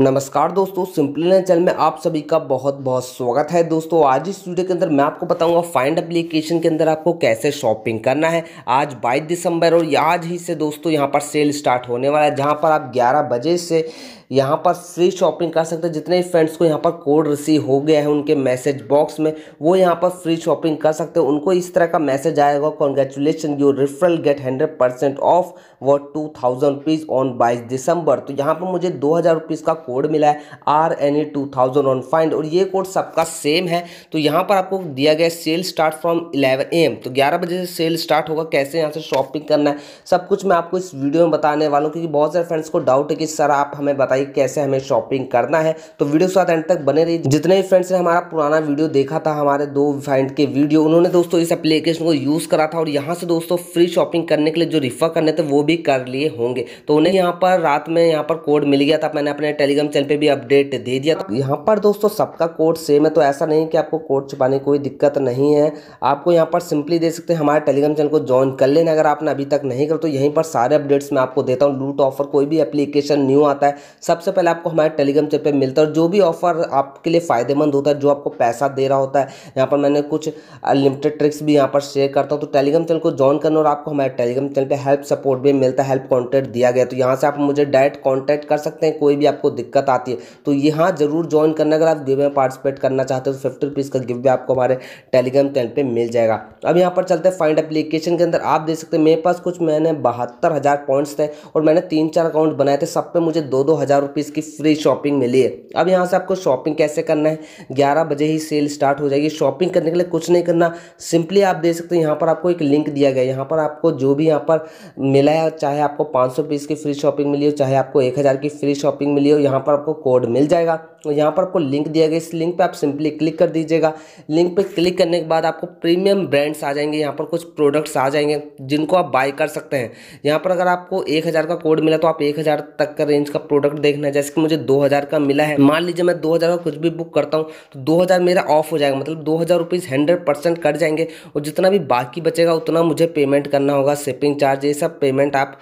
नमस्कार दोस्तों simply channel में आप सभी का बहुत बहुत स्वागत है दोस्तों आज इस वीडियो के अंदर मैं आपको बताऊंगा फाइंड एप्लीकेशन के अंदर आपको कैसे शॉपिंग करना है आज 22 दिसंबर और आज ही से दोस्तों यहां पर सेल स्टार्ट होने वाला है जहां पर आप 11 बजे से यहाँ पर फ्री शॉपिंग कर सकते हैं जितने फ्रेंड्स को यहाँ पर कोड रिसीव हो गया है उनके मैसेज बॉक्स में वो यहाँ पर फ्री शॉपिंग कर सकते हैं उनको इस तरह का मैसेज आएगा congratulation you referral get hundred percent off व टू थाउजेंड रुपीज़ ऑन बाईस दिसंबर तो यहाँ पर मुझे दो हज़ार रुपीज़ का कोड मिला है R N A two thousand on find और ये कोड सबका सेम है तो यहाँ पर आपको दिया गया sale start from eleven A तो ग्यारह बजे से सेल स्टार्ट होगा कैसे यहाँ से शॉपिंग करना है सब कुछ मैं आपको इस वीडियो में बताने वाला हूँ क्योंकि बहुत सारे फ्रेंड्स को डाउट है कि सर आप हमें बताइए कैसे हमें शॉपिंग करना है तो वीडियो साथ एंड तक बने रही जितने भी फ्रेंड्स ने हमारा पुराना वीडियो देखा था हमारे दो फ्रेंड के वीडियो उन्होंने दोस्तों इस एप्लीकेशन को यूज़ करा था और यहाँ से दोस्तों फ्री शॉपिंग करने के लिए जो रिफर करने थे वो भी कर लिए होंगे तो उन्हें यहाँ पर रात में यहाँ पर कोड मिल गया था मैंने अपने टेली टेलीग्राम चैनल पे भी अपडेट दे दिया तो यहाँ पर दोस्तों सबका कोड सेम है तो ऐसा नहीं कि आपको कोड छुपाने कोई दिक्कत नहीं है आपको यहाँ पर सिंपली दे सकते हैं हमारे टेलीग्राम चैनल को ज्वाइन कर लेना अगर आपने अभी तक नहीं कर तो यहीं पर सारे अपडेट्स मैं आपको देता हूँ लूट ऑफर कोई भी एप्लीकेशन न्यू आता है सबसे पहले आपको हमारे टेलीग्राम चैनल पर मिलता है और जो भी ऑफर आपके लिए फ़ायदेमंद होता है जो आपको पैसा दे रहा होता है यहाँ पर मैंने कुछ अनलिमिटेड ट्रिक्स भी यहाँ पर शेयर करता हूँ तो टेलीग्राम चैनल को ज्वाइन करना और आपको हमारे टेलीग्राम चैनल पर हेल्प सपोर्ट भी मिलता है हेल्प कॉन्टैक्ट दिया गया तो यहाँ से आप मुझे डायरेक्ट कॉन्टैक्ट कर सकते हैं कोई भी आपको दिक्कत आती है तो यहाँ जरूर ज्वाइन करना अगर आप गिव में पार्टिसिपेट करना चाहते हो तो फिफ्टी रुपीज़ का गिव भी आपको हमारे टेलीग्राम चैनल पर मिल जाएगा अब यहाँ पर चलते हैं फाइंड एप्लीकेशन के अंदर आप देख सकते हैं मेरे पास कुछ मैंने बहत्तर हज़ार पॉइंट्स थे और मैंने तीन चार अकाउंट बनाए थे सब पे मुझे दो दो हज़ार रुपीज़ की फ्री शॉपिंग मिली है अब यहाँ से आपको शॉपिंग कैसे करना है ग्यारह बजे ही सेल स्टार्ट हो जाएगी शॉपिंग करने के लिए कुछ नहीं करना सिंपली आप देख सकते हैं यहाँ पर आपको एक लिंक दिया गया यहाँ पर आपको जो भी यहाँ पर मिला है चाहे आपको पाँच सौ की फ्री शॉपिंग मिली हो चाहे आपको एक हज़ार की फ्री शॉपिंग मिली हो यहाँ पर आपको कोड मिल जाएगा तो यहाँ पर आपको लिंक दिया गया इस लिंक पे आप सिंपली क्लिक कर दीजिएगा लिंक पे क्लिक करने के बाद आपको प्रीमियम ब्रांड्स आ जाएंगे यहाँ पर कुछ प्रोडक्ट्स आ जाएंगे जिनको आप बाय कर सकते हैं यहाँ पर अगर आपको एक हज़ार का कोड मिला तो आप एक हज़ार तक का रेंज का प्रोडक्ट देखना है जैसे कि मुझे दो हज़ार का मिला है मान लीजिए मैं दो हज़ार का कुछ भी बुक करता हूँ तो दो हज़ार मेरा ऑफ हो जाएगा मतलब दो हज़ार रुपीज़ हंड्रेड परसेंट कट जाएंगे और जितना भी बाकी बचेगा उतना मुझे पेमेंट करना होगा शिपिंग चार्ज ये सब पेमेंट आप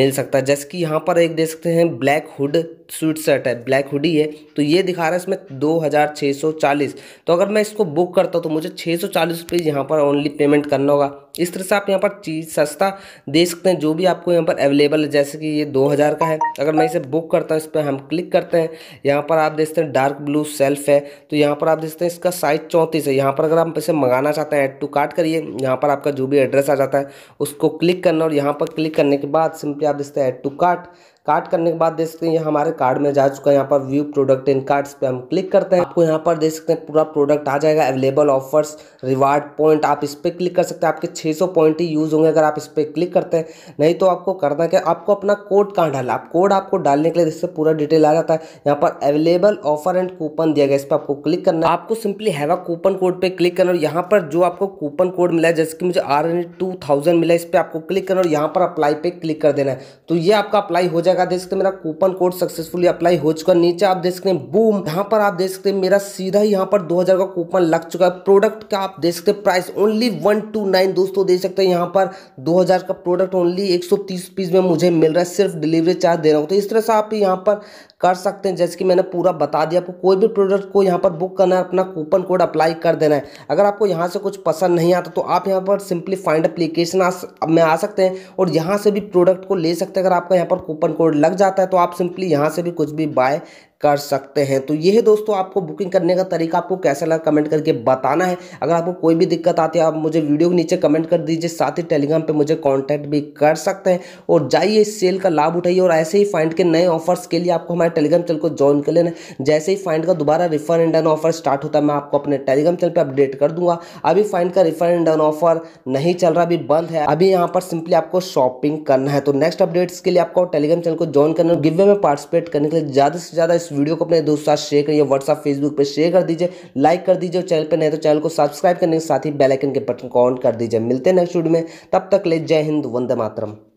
मिल सकता है जैसे कि यहाँ पर एक देख सकते हैं ब्लैक हुड सूट शर्ट है ब्लैक हुडी है तो ये दिखा रहा है इसमें दो हज़ार छः सौ चालीस तो अगर मैं इसको बुक करता हूँ तो मुझे छः सौ चालीस रुपये यहाँ पर ओनली पेमेंट करना होगा इस तरह से आप यहाँ पर चीज़ सस्ता दे सकते हैं जो भी आपको यहाँ पर अवेलेबल है जैसे कि ये दो हज़ार का है अगर मैं इसे बुक करता हूँ इस पर हम क्लिक करते हैं यहाँ पर आप देखते हैं डार्क ब्लू सेल्फ है तो यहाँ पर आप देखते हैं इसका साइज़ चौंतीस है यहाँ पर अगर आप इसे मंगाना चाहते हैं ऐड टू कार्ट करिए यहाँ पर आपका जो भी एड्रेस आ जाता है उसको क्लिक करना और यहाँ पर क्लिक करने के बाद सिंपली आप देखते हैं ऐड टू कार्ट कार्ड करने के बाद देख सकते हैं ये हमारे कार्ड में जा चुका है यहाँ पर व्यू प्रोडक्ट इन कार्ड्स पे हम क्लिक करते हैं आपको यहाँ पर देख सकते हैं पूरा प्रोडक्ट आ जाएगा अवेलेबल ऑफर्स रिवार्ड पॉइंट आप इस पर क्लिक कर सकते हैं आपके 600 पॉइंट ही यूज़ होंगे अगर आप इस पर क्लिक करते हैं नहीं तो आपको करना क्या आपको अपना कोड कहाँ डालना आप कोड आपको डालने के लिए जिससे पूरा डिटेल आ जाता है यहाँ पर अवेलेबल ऑफर एंड कूपन दिया गया इस पर आपको क्लिक करना है आपको सिंपली हैवा कूपन कोड पर क्लिक करना और यहाँ पर जो आपको कूपन कोड मिला है जैसे कि मुझे आर एन मिला इस पर आपको क्लिक करना और यहाँ पर अप्लाई पे क्लिक कर देना है तो ये आपका अप्लाई हो जाए जगह देख सकते मेरा कूपन कोड सक्सेसफुली अप्लाई हो चुका नीचे आप देख सकते हैं बूम यहाँ पर आप देख सकते हैं मेरा सीधा यहाँ पर दो का कूपन लग चुका है प्रोडक्ट का आप देख सकते price only one two nine दोस्तों देख सकते हैं यहाँ पर दो का प्रोडक्ट ओनली एक पीस में मुझे मिल रहा है सिर्फ डिलीवरी चार्ज दे रहा हूँ तो इस तरह से आप यहाँ पर कर सकते हैं जैसे कि मैंने पूरा बता दिया आपको कोई भी प्रोडक्ट को यहाँ पर बुक करना है अपना कूपन कोड अप्लाई कर देना है अगर आपको यहाँ से कुछ पसंद नहीं आता तो आप यहाँ पर सिंपली फाइंड अप्लीकेशन में आ सकते हैं और यहाँ से भी प्रोडक्ट को ले सकते हैं अगर आपका यहाँ पर कूपन कोड लग जाता है तो आप सिंपली यहाँ से भी कुछ भी बाय कर सकते हैं तो यह दोस्तों आपको बुकिंग करने का तरीका आपको कैसा लगा कमेंट करके बताना है अगर आपको कोई भी दिक्कत आती है आप मुझे वीडियो के नीचे कमेंट कर दीजिए साथ ही टेलीग्राम पे मुझे कॉन्टैक्ट भी कर सकते हैं और जाइए इस सेल का लाभ उठाइए और ऐसे ही फाइंड के नए ऑफर्स के लिए आपको हमारे टेलीग्राम चैनल को ज्वाइन कर लेना जैसे ही फाइंड का दोबारा refer and done offer start होता है मैं आपको अपने टेलीग्राम चैनल पर अपडेट कर दूंगा अभी फाइंड का रिफर एंड डन ऑफर नहीं चल रहा अभी बंद है अभी यहाँ पर सिंपली आपको शॉपिंग करना है तो नेक्स्ट अपडेट्स के लिए आपको टेलीग्राम चैनल को ज्वाइन करना गिवे में पार्टिसिपेट करने के लिए ज़्यादा से ज़्यादा इस वीडियो को अपने दोस्तों साथ शेयर करिए व्हाट्सअप फेसबुक पर शेयर कर दीजिए लाइक कर दीजिए चैनल पर नहीं तो चैनल को सब्सक्राइब करने के साथ ही बेलाइकन के बटन को ऑन कर दीजिए मिलते हैं नेक्स्ट वीडियो में तब तक ले जय हिंद वंदे मातरम